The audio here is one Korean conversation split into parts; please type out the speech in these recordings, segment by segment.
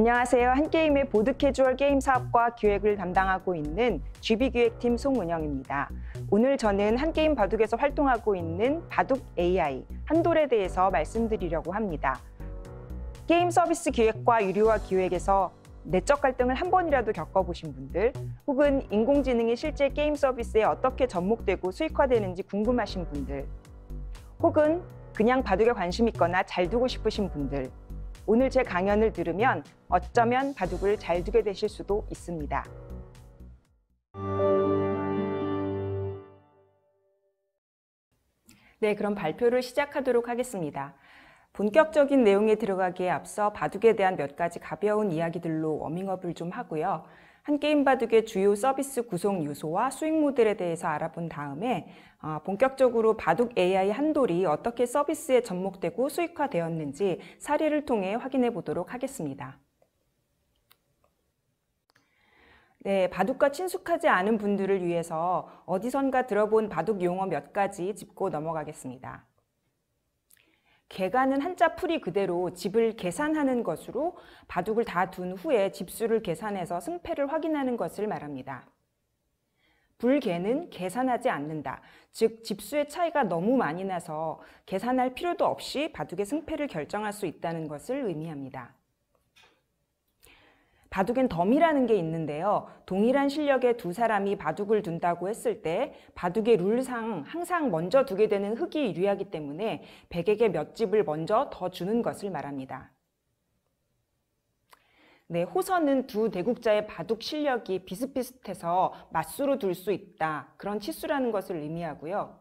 안녕하세요. 한게임의 보드 캐주얼 게임 사업과 기획을 담당하고 있는 GB기획팀 송은영입니다. 오늘 저는 한게임 바둑에서 활동하고 있는 바둑 AI, 한돌에 대해서 말씀드리려고 합니다. 게임 서비스 기획과 유료화 기획에서 내적 갈등을 한 번이라도 겪어보신 분들 혹은 인공지능이 실제 게임 서비스에 어떻게 접목되고 수익화되는지 궁금하신 분들 혹은 그냥 바둑에 관심 있거나 잘 두고 싶으신 분들 오늘 제 강연을 들으면 어쩌면 바둑을 잘 두게 되실 수도 있습니다. 네, 그럼 발표를 시작하도록 하겠습니다. 본격적인 내용에 들어가기에 앞서 바둑에 대한 몇 가지 가벼운 이야기들로 워밍업을 좀 하고요. 한 게임 바둑의 주요 서비스 구성 요소와 수익 모델에 대해서 알아본 다음에 어, 본격적으로 바둑 AI 한돌이 어떻게 서비스에 접목되고 수익화되었는지 사례를 통해 확인해 보도록 하겠습니다. 네, 바둑과 친숙하지 않은 분들을 위해서 어디선가 들어본 바둑 용어 몇 가지 짚고 넘어가겠습니다. 개간은 한자 풀이 그대로 집을 계산하는 것으로 바둑을 다 둔 후에 집수를 계산해서 승패를 확인하는 것을 말합니다. 불계는 계산하지 않는다. 즉 집수의 차이가 너무 많이 나서 계산할 필요도 없이 바둑의 승패를 결정할 수 있다는 것을 의미합니다. 바둑엔 덤이라는 게 있는데요. 동일한 실력의 두 사람이 바둑을 둔다고 했을 때 바둑의 룰상 항상 먼저 두게 되는 흙이 유리하기 때문에 백에게 몇 집을 먼저 더 주는 것을 말합니다. 네, 호선은 두 대국자의 바둑 실력이 비슷비슷해서 맞수로 둘 수 있다. 그런 치수라는 것을 의미하고요.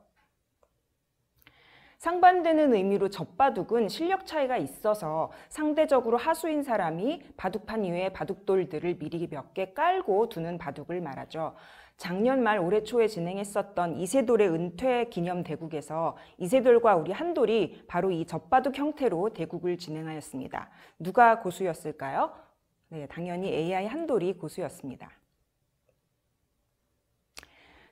상반되는 의미로 젖바둑은 실력 차이가 있어서 상대적으로 하수인 사람이 바둑판 위에 바둑돌들을 미리 몇 개 깔고 두는 바둑을 말하죠. 작년 말 올해 초에 진행했었던 이세돌의 은퇴 기념 대국에서 이세돌과 우리 한돌이 바로 이 젖바둑 형태로 대국을 진행하였습니다. 누가 고수였을까요? 네, 당연히 AI 한돌이 고수였습니다.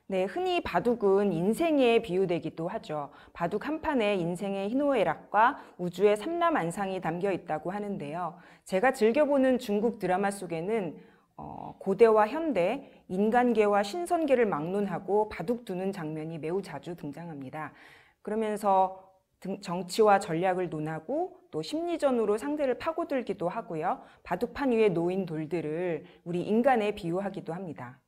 네, 흔히 바둑은 인생에 비유되기도 하죠. 바둑 한 판에 인생의 희노애락과 우주의 삼라만상이 담겨 있다고 하는데요. 제가 즐겨보는 중국 드라마 속에는 어, 고대와 현대, 인간계와 신선계를 막론하고 바둑 두는 장면이 매우 자주 등장합니다. 그러면서 정치와 전략을 논하고 또 심리전으로 상대를 파고들기도 하고요. 바둑판 위에 놓인 돌들을 우리 인간에 비유하기도 합니다.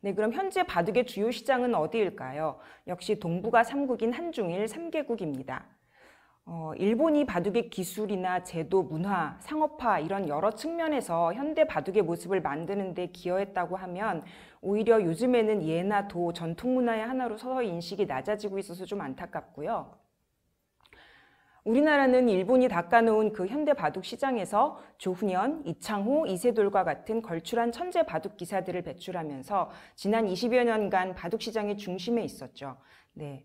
네, 그럼 현재 바둑의 주요 시장은 어디일까요? 역시 동북아 3국인 한중일 3개국입니다. 어, 일본이 바둑의 기술이나 제도, 문화, 상업화 이런 여러 측면에서 현대 바둑의 모습을 만드는 데 기여했다고 하면 오히려 요즘에는 예나 도, 전통 문화의 하나로 서서히 인식이 낮아지고 있어서 좀 안타깝고요. 우리나라는 일본이 닦아놓은 그 현대 바둑 시장에서 조훈현, 이창호, 이세돌과 같은 걸출한 천재 바둑 기사들을 배출하면서 지난 20여 년간 바둑 시장의 중심에 있었죠. 네.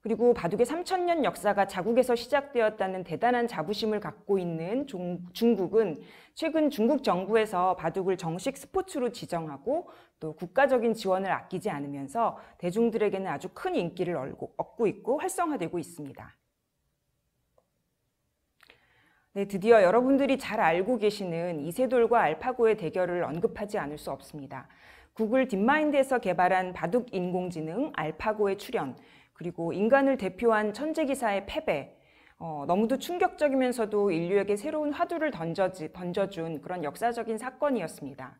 그리고 바둑의 3천년 역사가 자국에서 시작되었다는 대단한 자부심을 갖고 있는 종, 중국은 최근 중국 정부에서 바둑을 정식 스포츠로 지정하고 또 국가적인 지원을 아끼지 않으면서 대중들에게는 아주 큰 인기를 얻고 있고 활성화되고 있습니다. 네, 드디어 여러분들이 잘 알고 계시는 이세돌과 알파고의 대결을 언급하지 않을 수 없습니다. 구글 딥마인드에서 개발한 바둑 인공지능 알파고의 출현, 그리고 인간을 대표한 천재기사의 패배, 어, 너무도 충격적이면서도 인류에게 새로운 화두를 던져지, 던져준 그런 역사적인 사건이었습니다.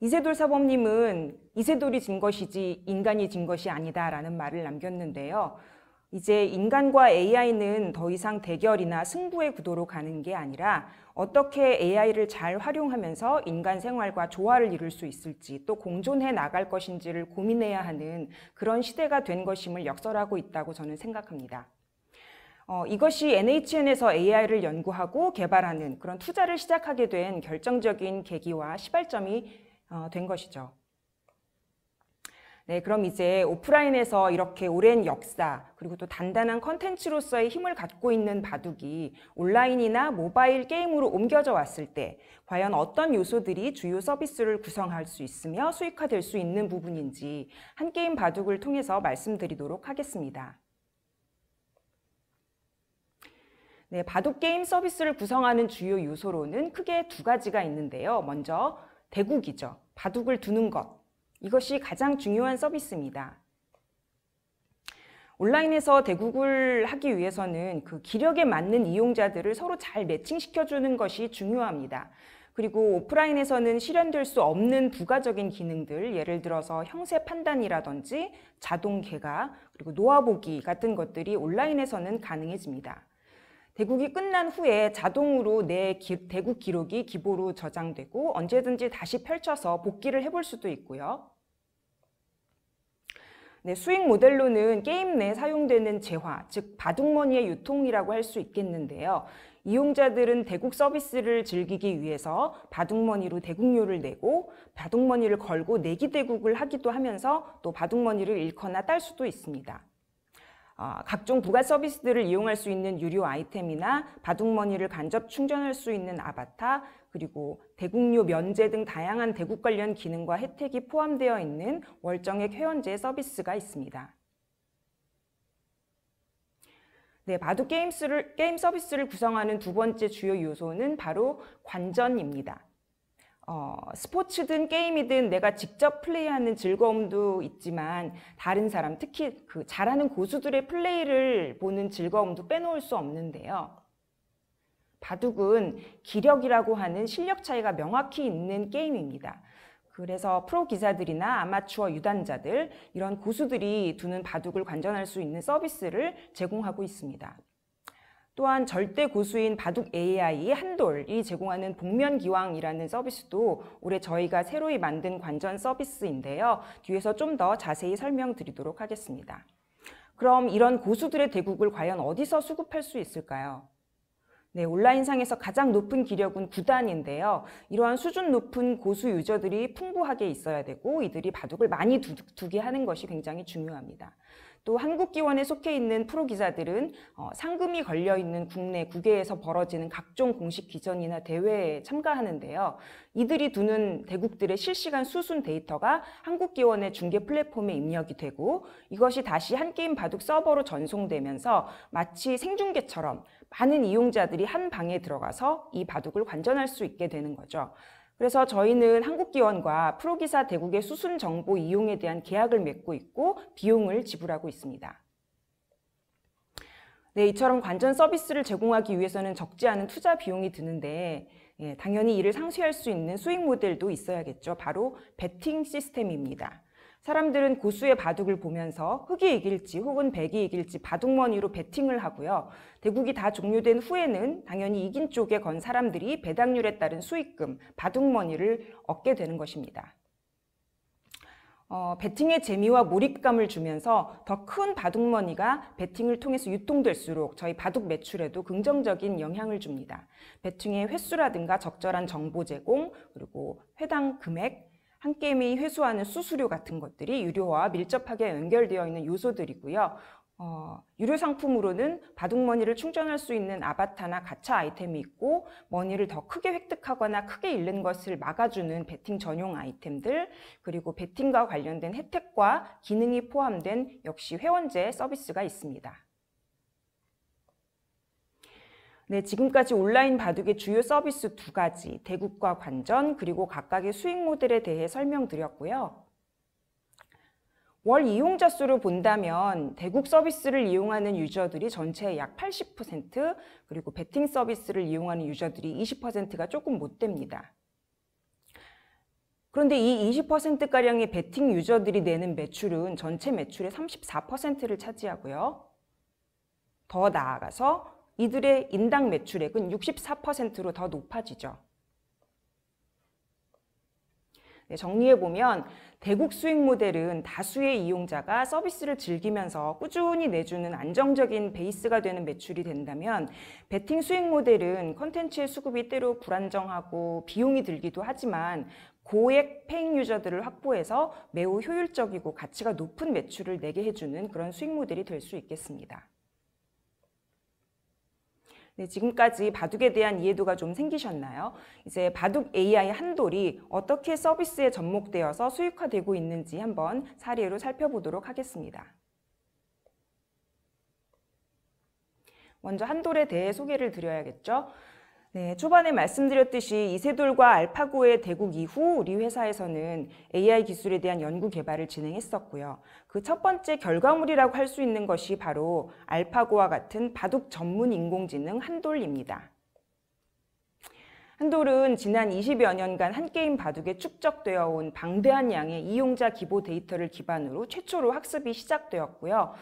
이세돌 사범님은 이세돌이 진 것이지 인간이 진 것이 아니다라는 말을 남겼는데요. 이제 인간과 AI는 더 이상 대결이나 승부의 구도로 가는 게 아니라 어떻게 AI를 잘 활용하면서 인간 생활과 조화를 이룰 수 있을지 또 공존해 나갈 것인지를 고민해야 하는 그런 시대가 된 것임을 역설하고 있다고 저는 생각합니다. 어, 이것이 NHN에서 AI를 연구하고 개발하는 그런 투자를 시작하게 된 결정적인 계기와 시발점이 어, 된 것이죠. 네, 그럼 이제 오프라인에서 이렇게 오랜 역사, 그리고 또 단단한 컨텐츠로서의 힘을 갖고 있는 바둑이 온라인이나 모바일 게임으로 옮겨져 왔을 때, 과연 어떤 요소들이 주요 서비스를 구성할 수 있으며 수익화될 수 있는 부분인지 한 게임 바둑을 통해서 말씀드리도록 하겠습니다. 네, 바둑 게임 서비스를 구성하는 주요 요소로는 크게 두 가지가 있는데요. 먼저 대국이죠. 바둑을 두는 것. 이것이 가장 중요한 서비스입니다. 온라인에서 대국을 하기 위해서는 그 기력에 맞는 이용자들을 서로 잘 매칭시켜주는 것이 중요합니다. 그리고 오프라인에서는 실현될 수 없는 부가적인 기능들, 예를 들어서 형세 판단이라든지 자동 개가, 그리고 노화보기 같은 것들이 온라인에서는 가능해집니다. 대국이 끝난 후에 자동으로 내 기, 대국 기록이 기보로 저장되고 언제든지 다시 펼쳐서 복귀를 해볼 수도 있고요. 네, 수익 모델로는 게임 내 사용되는 재화, 즉 바둑머니의 유통이라고 할 수 있겠는데요. 이용자들은 대국 서비스를 즐기기 위해서 바둑머니로 대국료를 내고 바둑머니를 걸고 내기 대국을 하기도 하면서 또 바둑머니를 잃거나 딸 수도 있습니다. 어, 각종 부가 서비스들을 이용할 수 있는 유료 아이템이나 바둑머니를 간접 충전할 수 있는 아바타, 그리고 대국료 면제 등 다양한 대국 관련 기능과 혜택이 포함되어 있는 월정액 회원제 서비스가 있습니다. 네, 바둑 게임 서비스를 구성하는 두 번째 주요 요소는 바로 관전입니다. 어, 스포츠든 게임이든 내가 직접 플레이하는 즐거움도 있지만 다른 사람 특히 그 잘하는 고수들의 플레이를 보는 즐거움도 빼놓을 수 없는데요. 바둑은 기력이라고 하는 실력 차이가 명확히 있는 게임입니다. 그래서 프로 기사들이나 아마추어 유단자들 이런 고수들이 두는 바둑을 관전할 수 있는 서비스를 제공하고 있습니다. 또한 절대 고수인 바둑 AI 한돌이 제공하는 복면 기왕이라는 서비스도 올해 저희가 새로이 만든 관전 서비스인데요. 뒤에서 좀 더 자세히 설명드리도록 하겠습니다. 그럼 이런 고수들의 대국을 과연 어디서 수급할 수 있을까요? 네, 온라인상에서 가장 높은 기력은 9단인데요. 이러한 수준 높은 고수 유저들이 풍부하게 있어야 되고 이들이 바둑을 많이 두, 두게 하는 것이 굉장히 중요합니다. 또 한국기원에 속해 있는 프로 기자들은 어, 상금이 걸려 있는 국내 국외에서 벌어지는 각종 공식 기전이나 대회에 참가하는데요. 이들이 두는 대국들의 실시간 수순 데이터가 한국기원의 중계 플랫폼에 입력이 되고 이것이 다시 한게임 바둑 서버로 전송되면서 마치 생중계처럼 많은 이용자들이 한 방에 들어가서 이 바둑을 관전할 수 있게 되는 거죠. 그래서 저희는 한국기원과 프로기사 대국의 수순 정보 이용에 대한 계약을 맺고 있고 비용을 지불하고 있습니다. 네, 이처럼 관전 서비스를 제공하기 위해서는 적지 않은 투자 비용이 드는데 예, 당연히 이를 상쇄할 수 있는 수익 모델도 있어야겠죠. 바로 베팅 시스템입니다. 사람들은 고수의 바둑을 보면서 흑이 이길지 혹은 백이 이길지 바둑머니로 베팅을 하고요. 대국이 다 종료된 후에는 당연히 이긴 쪽에 건 사람들이 배당률에 따른 수익금, 바둑머니를 얻게 되는 것입니다. 어, 배팅의 재미와 몰입감을 주면서 더 큰 바둑머니가 배팅을 통해서 유통될수록 저희 바둑 매출에도 긍정적인 영향을 줍니다. 배팅의 횟수라든가 적절한 정보 제공, 그리고 회당 금액, 한 게임이 회수하는 수수료 같은 것들이 유료와 밀접하게 연결되어 있는 요소들이고요. 어, 유료 상품으로는 바둑머니를 충전할 수 있는 아바타나 가차 아이템이 있고 머니를 더 크게 획득하거나 크게 잃는 것을 막아주는 베팅 전용 아이템들 그리고 베팅과 관련된 혜택과 기능이 포함된 역시 회원제 서비스가 있습니다. 네, 지금까지 온라인 바둑의 주요 서비스 두 가지, 대국과 관전, 그리고 각각의 수익 모델에 대해 설명드렸고요. 월 이용자 수로 본다면 대국 서비스를 이용하는 유저들이 전체의 약80% 그리고 베팅 서비스를 이용하는 유저들이 20%가 조금 못 됩니다. 그런데 이 20%가량의 베팅 유저들이 내는 매출은 전체 매출의 34%를 차지하고요. 더 나아가서 이들의 인당 매출액은 64%로 더 높아지죠. 네, 정리해보면 대국 수익 모델은 다수의 이용자가 서비스를 즐기면서 꾸준히 내주는 안정적인 베이스가 되는 매출이 된다면 베팅 수익 모델은 컨텐츠의 수급이 때로 불안정하고 비용이 들기도 하지만 고액 페잉 유저들을 확보해서 매우 효율적이고 가치가 높은 매출을 내게 해주는 그런 수익 모델이 될 수 있겠습니다. 네, 지금까지 바둑에 대한 이해도가 좀 생기셨나요? 이제 바둑 AI 한돌이 어떻게 서비스에 접목되어서 수익화되고 있는지 한번 사례로 살펴보도록 하겠습니다. 먼저 한돌에 대해 소개를 드려야겠죠. 네, 초반에 말씀드렸듯이 이세돌과 알파고의 대국 이후 우리 회사에서는 AI 기술에 대한 연구 개발을 진행했었고요. 그 첫 번째 결과물이라고 할 수 있는 것이 바로 알파고와 같은 바둑 전문 인공지능 한돌입니다. 한돌은 지난 20여 년간 한 게임 바둑에 축적되어 온 방대한 양의 이용자 기보 데이터를 기반으로 최초로 학습이 시작되었고요.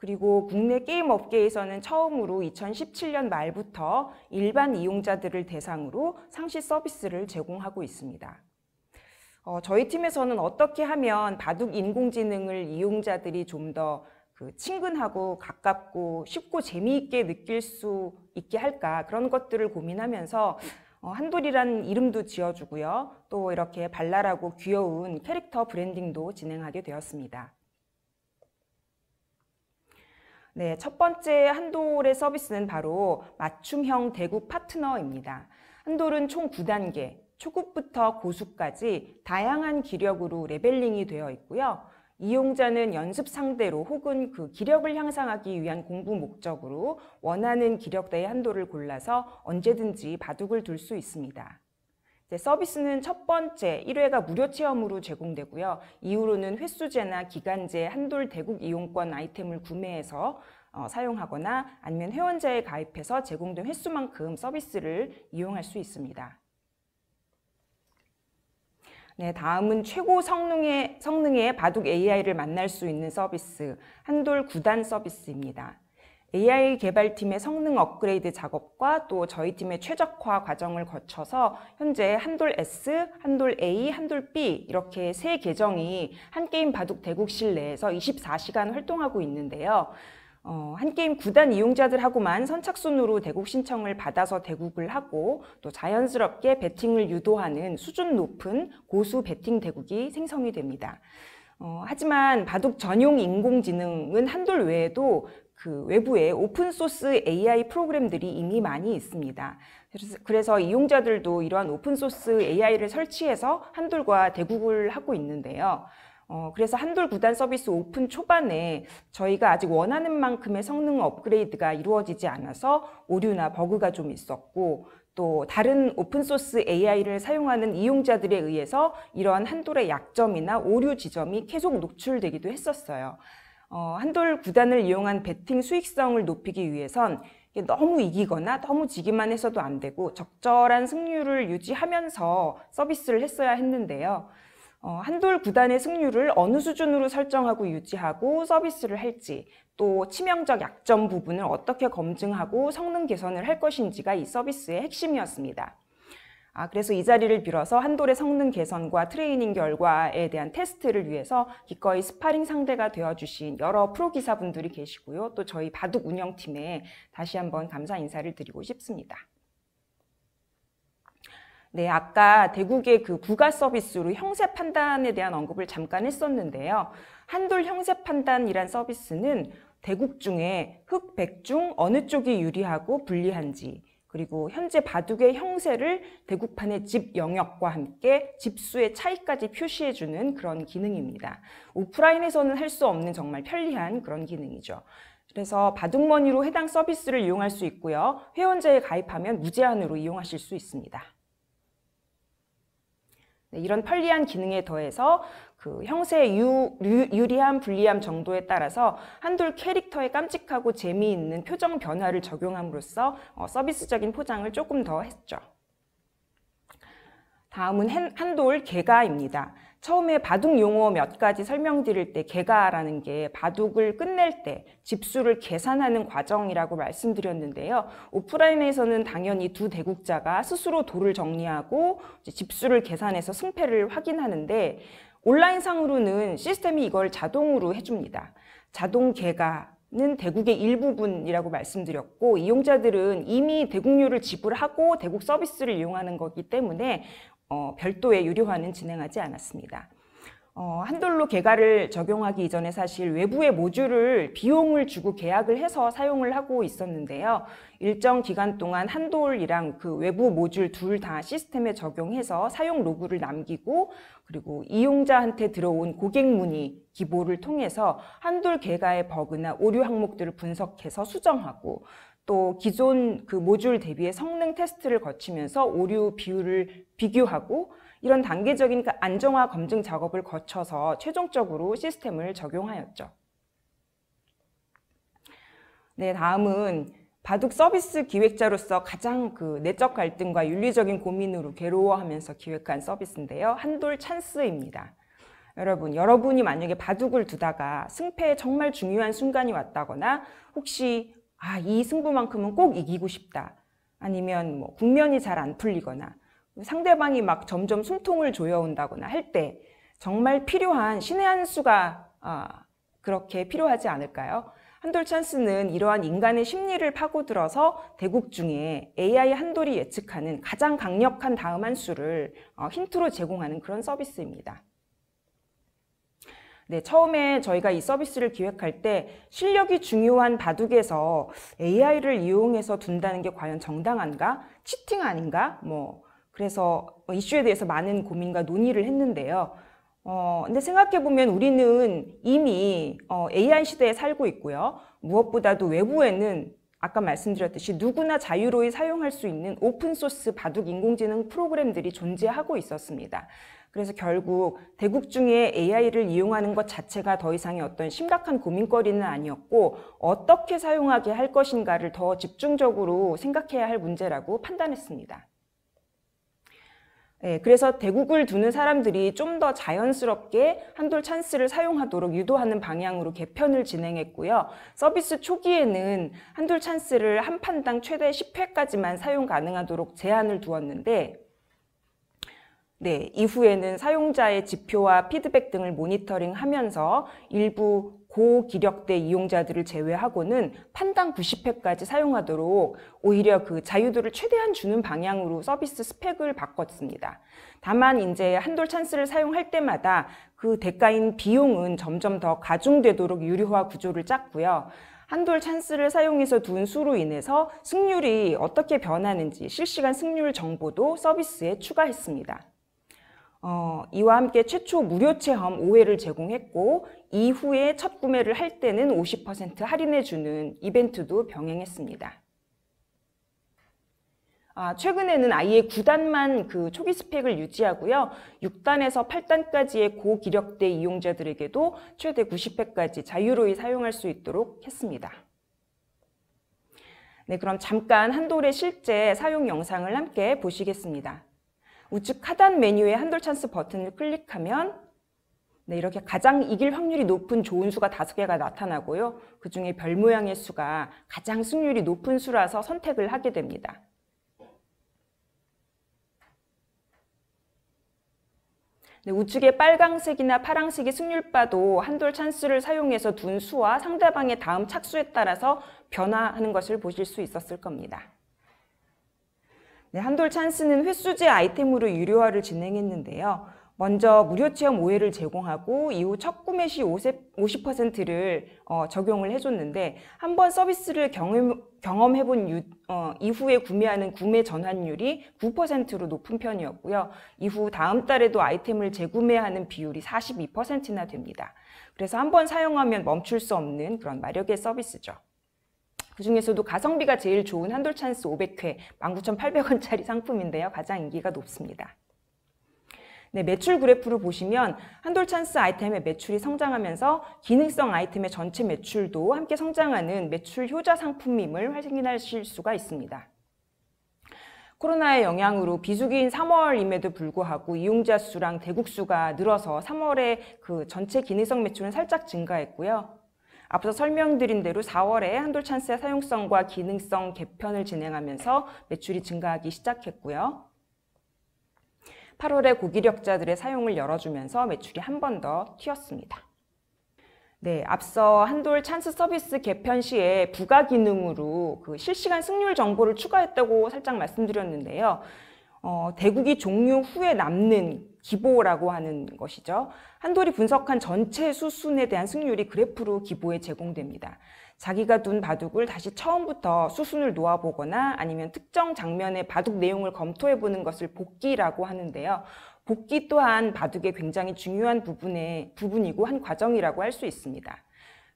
그리고 국내 게임 업계에서는 처음으로 2017년 말부터 일반 이용자들을 대상으로 상시 서비스를 제공하고 있습니다. 어, 저희 팀에서는 어떻게 하면 바둑 인공지능을 이용자들이 좀더 그 친근하고 가깝고 쉽고 재미있게 느낄 수 있게 할까 그런 것들을 고민하면서 어, 한돌이라는 이름도 지어주고요. 또 이렇게 발랄하고 귀여운 캐릭터 브랜딩도 진행하게 되었습니다. 네, 첫 번째 한돌의 서비스는 바로 맞춤형 대구 파트너입니다. 한돌은 총 9단계, 초급부터 고수까지 다양한 기력으로 레벨링이 되어 있고요. 이용자는 연습 상대로 혹은 그 기력을 향상하기 위한 공부 목적으로 원하는 기력대의 한도를 골라서 언제든지 바둑을 둘 수 있습니다. 서비스는 첫 번째 1회가 무료 체험으로 제공되고요. 이후로는 횟수제나 기간제, 한돌 대국 이용권 아이템을 구매해서 어, 사용하거나 아니면 회원자에 가입해서 제공된 횟수만큼 서비스를 이용할 수 있습니다. 네, 다음은 최고 성능의, 성능의 바둑 AI를 만날 수 있는 서비스, 한돌 구단 서비스입니다. AI 개발팀의 성능 업그레이드 작업과 또 저희 팀의 최적화 과정을 거쳐서 현재 한돌 S, 한돌 A, 한돌 B 이렇게 세 계정이 한게임 바둑 대국실 내에서 24시간 활동하고 있는데요. 어, 한게임 구단 이용자들하고만 선착순으로 대국 신청을 받아서 대국을 하고 또 자연스럽게 배팅을 유도하는 수준 높은 고수 배팅 대국이 생성이 됩니다. 어, 하지만 바둑 전용 인공지능은 한돌 외에도 그 외부에 오픈소스 AI 프로그램들이 이미 많이 있습니다. 그래서 이용자들도 이러한 오픈소스 AI를 설치해서 한돌과 대국을 하고 있는데요. 어, 그래서 한돌 구단 서비스 오픈 초반에 저희가 아직 원하는 만큼의 성능 업그레이드가 이루어지지 않아서 오류나 버그가 좀 있었고 또 다른 오픈소스 AI를 사용하는 이용자들에 의해서 이러한 한돌의 약점이나 오류 지점이 계속 노출되기도 했었어요. 어, 한돌 구단을 이용한 배팅 수익성을 높이기 위해선 너무 이기거나 너무 지기만 해서도 안 되고 적절한 승률을 유지하면서 서비스를 했어야 했는데요. 어, 한돌 구단의 승률을 어느 수준으로 설정하고 유지하고 서비스를 할지 또 치명적 약점 부분을 어떻게 검증하고 성능 개선을 할 것인지가 이 서비스의 핵심이었습니다. 아, 그래서 이 자리를 빌어서 한돌의 성능 개선과 트레이닝 결과에 대한 테스트를 위해서 기꺼이 스파링 상대가 되어주신 여러 프로 기사분들이 계시고요. 또 저희 바둑 운영팀에 다시 한번 감사 인사를 드리고 싶습니다. 네, 아까 대국의 그 부가 서비스로 형세 판단에 대한 언급을 잠깐 했었는데요. 한돌 형세 판단이란 서비스는 대국 중에 흑, 백 중 어느 쪽이 유리하고 불리한지, 그리고 현재 바둑의 형세를 대국판의 집 영역과 함께 집수의 차이까지 표시해주는 그런 기능입니다. 오프라인에서는 할 수 없는 정말 편리한 그런 기능이죠. 그래서 바둑머니로 해당 서비스를 이용할 수 있고요. 회원제에 가입하면 무제한으로 이용하실 수 있습니다. 네, 이런 편리한 기능에 더해서 그 형세의 유, 유, 리함 불리함 정도에 따라서 한둘 캐릭터의 깜찍하고 재미있는 표정 변화를 적용함으로써 어, 서비스적인 포장을 조금 더 했죠. 다음은 한돌 개가입니다. 처음에 바둑 용어 몇 가지 설명드릴 때 개가라는 게 바둑을 끝낼 때 집수를 계산하는 과정이라고 말씀드렸는데요. 오프라인에서는 당연히 두 대국자가 스스로 돌을 정리하고 집수를 계산해서 승패를 확인하는데 온라인상으로는 시스템이 이걸 자동으로 해줍니다. 자동 개가는 대국의 일부분이라고 말씀드렸고 이용자들은 이미 대국료를 지불하고 대국 서비스를 이용하는 거기 때문에 어, 별도의 유료화는 진행하지 않았습니다. 어, 한돌로 개가를 적용하기 이전에 사실 외부의 모듈을 비용을 주고 계약을 해서 사용을 하고 있었는데요. 일정 기간 동안 한돌이랑 그 외부 모듈 둘 다 시스템에 적용해서 사용 로그를 남기고 그리고 이용자한테 들어온 고객 문의 기보를 통해서 한둘 개가의 버그나 오류 항목들을 분석해서 수정하고 또 기존 그 모듈 대비의 성능 테스트를 거치면서 오류 비율을 비교하고 이런 단계적인 그 안정화 검증 작업을 거쳐서 최종적으로 시스템을 적용하였죠. 네, 다음은 바둑 서비스 기획자로서 가장 그 내적 갈등과 윤리적인 고민으로 괴로워하면서 기획한 서비스인데요. 한돌 찬스입니다. 여러분, 여러분이 만약에 바둑을 두다가 승패에 정말 중요한 순간이 왔다거나 혹시 아, 이 승부만큼은 꼭 이기고 싶다. 아니면 뭐 국면이 잘 안 풀리거나 상대방이 막 점점 숨통을 조여온다거나 할 때 정말 필요한 신의 한 수가 아, 그렇게 필요하지 않을까요? 한돌 찬스는 이러한 인간의 심리를 파고들어서 대국 중에 AI 한돌이 예측하는 가장 강력한 다음 한 수를 어, 힌트로 제공하는 그런 서비스입니다. 네, 처음에 저희가 이 서비스를 기획할 때 실력이 중요한 바둑에서 AI를 이용해서 둔다는 게 과연 정당한가? 치팅 아닌가? 뭐 그래서 이슈에 대해서 많은 고민과 논의를 했는데요. 어, 근데 생각해보면 우리는 이미 어, AI 시대에 살고 있고요. 무엇보다도 외부에는 아까 말씀드렸듯이 누구나 자유로이 사용할 수 있는 오픈소스 바둑 인공지능 프로그램들이 존재하고 있었습니다. 그래서 결국 대국 중에 AI를 이용하는 것 자체가 더 이상의 어떤 심각한 고민거리는 아니었고 어떻게 사용하게 할 것인가를 더 집중적으로 생각해야 할 문제라고 판단했습니다. 예, 그래서 대국을 두는 사람들이 좀 더 자연스럽게 한돌 찬스를 사용하도록 유도하는 방향으로 개편을 진행했고요. 서비스 초기에는 한돌 찬스를 한 판당 최대 10회까지만 사용 가능하도록 제한을 두었는데 네, 이후에는 사용자의 지표와 피드백 등을 모니터링 하면서 일부 고기력대 이용자들을 제외하고는 판단 90회까지 사용하도록 오히려 그 자유도를 최대한 주는 방향으로 서비스 스펙을 바꿨습니다. 다만 이제 한돌 찬스를 사용할 때마다 그 대가인 비용은 점점 더 가중되도록 유료화 구조를 짰고요. 한돌 찬스를 사용해서 둔 수로 인해서 승률이 어떻게 변하는지 실시간 승률 정보도 서비스에 추가했습니다. 어, 이와 함께 최초 무료 체험 5회를 제공했고 이후에 첫 구매를 할 때는 50% 할인해주는 이벤트도 병행했습니다. 아, 최근에는 아예 9단만 그 초기 스펙을 유지하고요. 6단에서 8단까지의 고기력대 이용자들에게도 최대 90회까지 자유로이 사용할 수 있도록 했습니다. 네, 그럼 잠깐 한돌의 실제 사용 영상을 함께 보시겠습니다. 우측 하단 메뉴의 한돌 찬스 버튼을 클릭하면 네, 이렇게 가장 이길 확률이 높은 좋은 수가 다섯 개가 나타나고요. 그중에 별 모양의 수가 가장 승률이 높은 수라서 선택을 하게 됩니다. 네, 우측에 빨강색이나 파랑색이 승률바도 한돌 찬스를 사용해서 둔 수와 상대방의 다음 착수에 따라서 변화하는 것을 보실 수 있었을 겁니다. 네, 한돌 찬스는 횟수제 아이템으로 유료화를 진행했는데요. 먼저 무료 체험 5회를 제공하고 이후 첫 구매 시 50%를 어, 적용을 해줬는데 한번 서비스를 경험, 경험해본 유, 어, 이후에 구매하는 구매 전환율이 9%로 높은 편이었고요. 이후 다음 달에도 아이템을 재구매하는 비율이 42%나 됩니다. 그래서 한번 사용하면 멈출 수 없는 그런 마력의 서비스죠. 그중에서도 가성비가 제일 좋은 한돌 찬스 500회 19,800원짜리 상품인데요. 가장 인기가 높습니다. 네, 매출 그래프를 보시면 한돌 찬스 아이템의 매출이 성장하면서 기능성 아이템의 전체 매출도 함께 성장하는 매출 효자 상품임을 확인하실 수가 있습니다. 코로나의 영향으로 비수기인 3월임에도 불구하고 이용자 수랑 대국 수가 늘어서 3월에 그 전체 기능성 매출은 살짝 증가했고요. 앞서 설명드린 대로 4월에 한돌 찬스의 사용성과 기능성 개편을 진행하면서 매출이 증가하기 시작했고요. 8월에 고기력자들의 사용을 열어주면서 매출이 한 번 더 튀었습니다. 네, 앞서 한돌 찬스 서비스 개편 시에 부가 기능으로 그 실시간 승률 정보를 추가했다고 살짝 말씀드렸는데요. 어, 대국이 종료 후에 남는 기보라고 하는 것이죠. 한돌이 분석한 전체 수순에 대한 승률이 그래프로 기보에 제공됩니다. 자기가 둔 바둑을 다시 처음부터 수순을 놓아보거나 아니면 특정 장면의 바둑 내용을 검토해보는 것을 복기라고 하는데요. 복기 또한 바둑의 굉장히 중요한 부분의 부분이고 한 과정이라고 할 수 있습니다.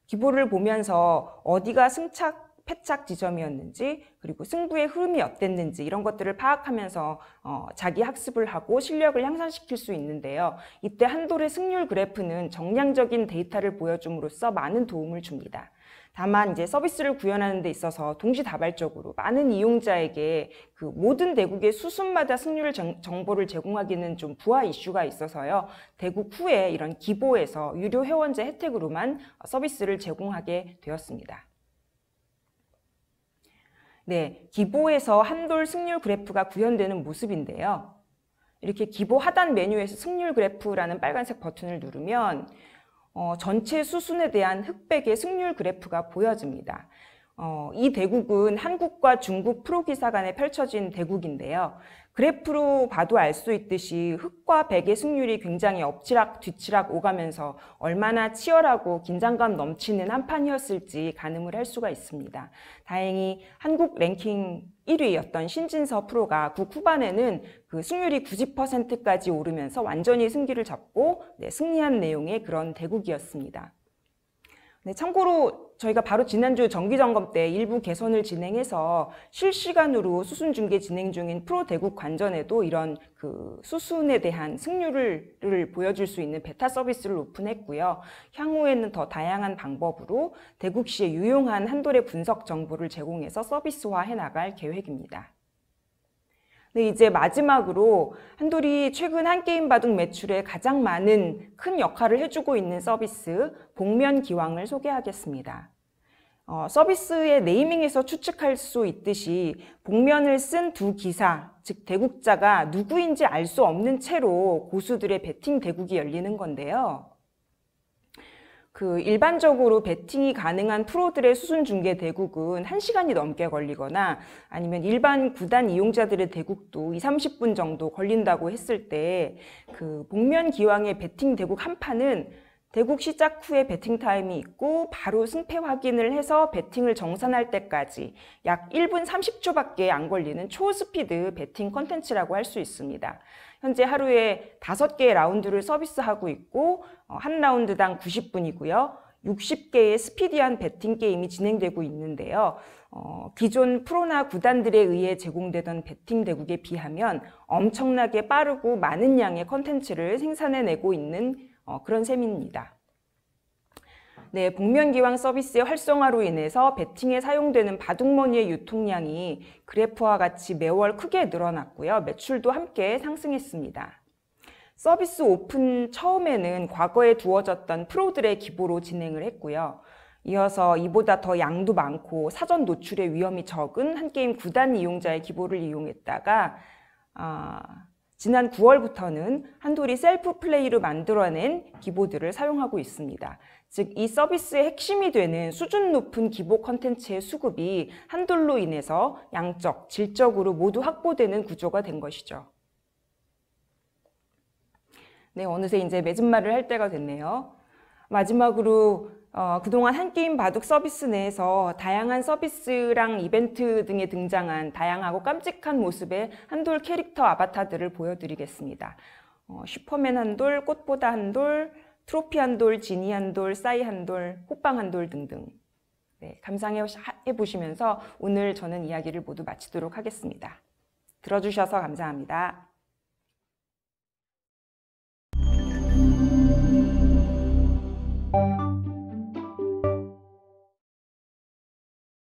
기보를 보면서 어디가 승차 패착 지점이었는지 그리고 승부의 흐름이 어땠는지 이런 것들을 파악하면서 어, 자기 학습을 하고 실력을 향상시킬 수 있는데요. 이때 한돌의 승률 그래프는 정량적인 데이터를 보여줌으로써 많은 도움을 줍니다. 다만 이제 서비스를 구현하는 데 있어서 동시다발적으로 많은 이용자에게 그 모든 대국의 수순마다 승률 정보를 제공하기는 좀 부하 이슈가 있어서요. 대국 후에 이런 기보에서 유료 회원제 혜택으로만 서비스를 제공하게 되었습니다. 네, 기보에서 한돌 승률 그래프가 구현되는 모습인데요. 이렇게 기보 하단 메뉴에서 승률 그래프라는 빨간색 버튼을 누르면 어, 전체 수순에 대한 흑백의 승률 그래프가 보여집니다. 어, 이 대국은 한국과 중국 프로기사 간에 펼쳐진 대국인데요. 그래프로 봐도 알 수 있듯이 흑과 백의 승률이 굉장히 엎치락 뒤치락 오가면서 얼마나 치열하고 긴장감 넘치는 한판이었을지 가늠을 할 수가 있습니다. 다행히 한국 랭킹 1위였던 신진서 프로가 국 후반에는 그 승률이 90%까지 오르면서 완전히 승기를 잡고 네, 승리한 내용의 그런 대국이었습니다. 네, 참고로 저희가 바로 지난주 정기점검 때 일부 개선을 진행해서 실시간으로 수순 중계 진행 중인 프로 대국 관전에도 이런 그 수순에 대한 승률을 보여줄 수 있는 베타 서비스를 오픈했고요. 향후에는 더 다양한 방법으로 대국시의 유용한 한돌의 분석 정보를 제공해서 서비스화해 나갈 계획입니다. 근 이제 마지막으로 한돌이 최근 한 게임 바둑 매출에 가장 많은 큰 역할을 해주고 있는 서비스 복면 기왕을 소개하겠습니다. 어, 서비스의 네이밍에서 추측할 수 있듯이 복면을 쓴 두 기사, 즉 대국자가 누구인지 알 수 없는 채로 고수들의 베팅 대국이 열리는 건데요. 그 일반적으로 베팅이 가능한 프로들의 수순 중계 대국은 1시간이 넘게 걸리거나 아니면 일반 구단 이용자들의 대국도 2, 30분 정도 걸린다고 했을 때그 복면 기왕의 베팅 대국 한 판은 대국 시작 후에 베팅 타임이 있고 바로 승패 확인을 해서 베팅을 정산할 때까지 약 1분 30초밖에 안 걸리는 초스피드 베팅 컨텐츠라고 할 수 있습니다. 현재 하루에 5개의 라운드를 서비스하고 있고 어, 한 라운드당 90분이고요. 60개의 스피디한 배팅 게임이 진행되고 있는데요. 어, 기존 프로나 구단들에 의해 제공되던 배팅 대국에 비하면 엄청나게 빠르고 많은 양의 컨텐츠를 생산해내고 있는 어, 그런 셈입니다. 네, 복면기왕 서비스의 활성화로 인해서 배팅에 사용되는 바둑머니의 유통량이 그래프와 같이 매월 크게 늘어났고요. 매출도 함께 상승했습니다. 서비스 오픈 처음에는 과거에 두어졌던 프로들의 기보로 진행을 했고요. 이어서 이보다 더 양도 많고 사전 노출의 위험이 적은 한 게임 구단 이용자의 기보를 이용했다가 아, 지난 9월부터는 한돌이 셀프 플레이로 만들어낸 기보들을 사용하고 있습니다. 즉, 이 서비스의 핵심이 되는 수준 높은 기보 컨텐츠의 수급이 한돌로 인해서 양적, 질적으로 모두 확보되는 구조가 된 것이죠. 네, 어느새 이제 맺은말을 할 때가 됐네요. 마지막으로 어, 그동안 한게임 바둑 서비스 내에서 다양한 서비스랑 이벤트 등에 등장한 다양하고 깜찍한 모습의 한돌 캐릭터 아바타들을 보여드리겠습니다. 어, 슈퍼맨 한돌, 꽃보다 한돌, 트로피 한돌, 지니 한돌, 싸이 한돌, 호빵 한돌 등등. 네, 감상해 보시면서 오늘 저는 이야기를 모두 마치도록 하겠습니다. 들어주셔서 감사합니다.